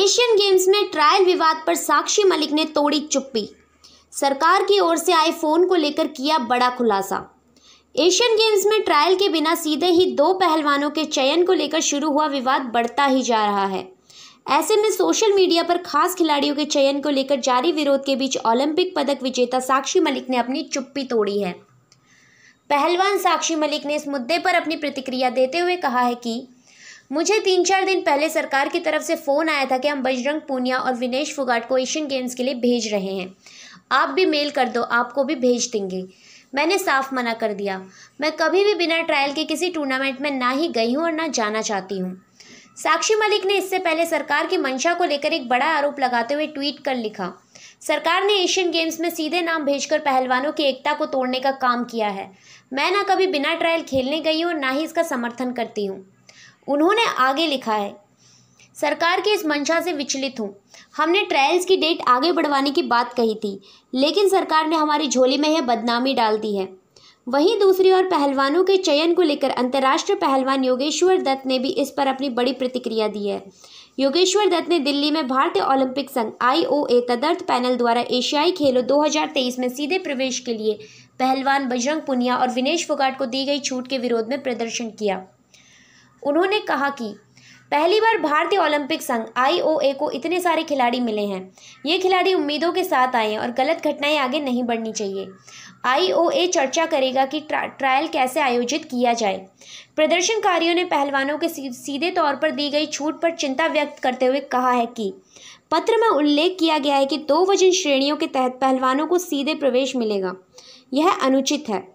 Asian games में trial विवाद पर साक्षी मलिक ने तोड़ी चुप्पी सरकार की ओर से आए फोन को लेकर किया बड़ा खुलासा एशियन गेम्स में ट्रायल के बिना सीधे ही दो पहलवानों के चयन को लेकर शुरू हुआ विवाद बढ़ता ही जा रहा है ऐसे में सोशल मीडिया पर खास खिलाड़ियों के चयन को लेकर जारी विरोध के बीच ओलंपिक पदक विजेता साक्षी मलिक ने अपनी चुप्पी तोड़ी है पहलवान साक्षी मलिक ने इस मुद्दे पर अपनी प्रतिक्रिया देते हुए कहा है कि मुझे तीन चार दिन पहले सरकार की तरफ से फ़ोन आया था कि हम बजरंग पूनिया और विनेश फुगाट को एशियन गेम्स के लिए भेज रहे हैं आप भी मेल कर दो आपको भी भेज देंगे मैंने साफ मना कर दिया मैं कभी भी बिना ट्रायल के किसी टूर्नामेंट में ना ही गई हूँ और ना जाना चाहती हूँ साक्षी मलिक ने इससे पहले सरकार की मंशा को लेकर एक बड़ा आरोप लगाते हुए ट्वीट कर लिखा सरकार ने एशियन गेम्स में सीधे नाम भेजकर पहलवानों की एकता को तोड़ने का काम किया है मैं ना कभी बिना ट्रायल खेलने गई हूँ और ना ही इसका समर्थन करती हूँ उन्होंने आगे लिखा है सरकार की इस मंशा से विचलित हूँ हमने ट्रायल्स की डेट आगे बढ़वाने की बात कही थी लेकिन सरकार ने हमारी झोली में यह बदनामी डाल दी है वहीं दूसरी ओर पहलवानों के चयन को लेकर अंतर्राष्ट्रीय पहलवान योगेश्वर दत्त ने भी इस पर अपनी बड़ी प्रतिक्रिया दी है योगेश्वर दत्त ने दिल्ली में भारतीय ओलंपिक संघ आईओए तदर्थ पैनल द्वारा एशियाई खेलों 2023 में सीधे प्रवेश के लिए पहलवान बजरंग पुनिया और विनेश फोगाट को दी गई छूट के विरोध में प्रदर्शन किया उन्होंने कहा कि पहली बार भारतीय ओलंपिक संघ आईओए को इतने सारे खिलाड़ी मिले हैं ये खिलाड़ी उम्मीदों के साथ आए हैं और गलत घटनाएं आगे नहीं बढ़नी चाहिए आईओए चर्चा करेगा कि ट्रा, ट्रायल कैसे आयोजित किया जाए प्रदर्शनकारियों ने पहलवानों के सीधे तौर पर दी गई छूट पर चिंता व्यक्त करते हुए कहा है कि पत्र में उल्लेख किया गया है कि दो वजन श्रेणियों के तहत पहलवानों को सीधे प्रवेश मिलेगा यह अनुचित है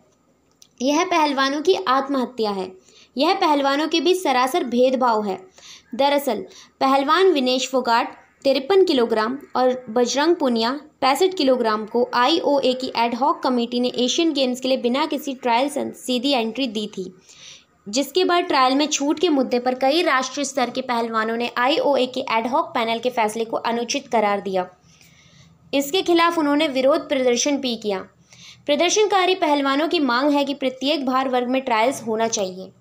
यह पहलवानों की आत्महत्या है यह पहलवानों के बीच सरासर भेदभाव है दरअसल पहलवान विनेश फोगाट तिरपन किलोग्राम और बजरंग पुनिया पैंसठ किलोग्राम को आईओए की एडहॉक कमेटी ने एशियन गेम्स के लिए बिना किसी ट्रायल सीधी एंट्री दी थी जिसके बाद ट्रायल में छूट के मुद्दे पर कई राष्ट्रीय स्तर के पहलवानों ने आईओए के एडहॉक पैनल के फैसले को अनुचित करार दिया इसके खिलाफ उन्होंने विरोध प्रदर्शन भी किया प्रदर्शनकारी पहलवानों की मांग है कि प्रत्येक भार वर्ग में ट्रायल्स होना चाहिए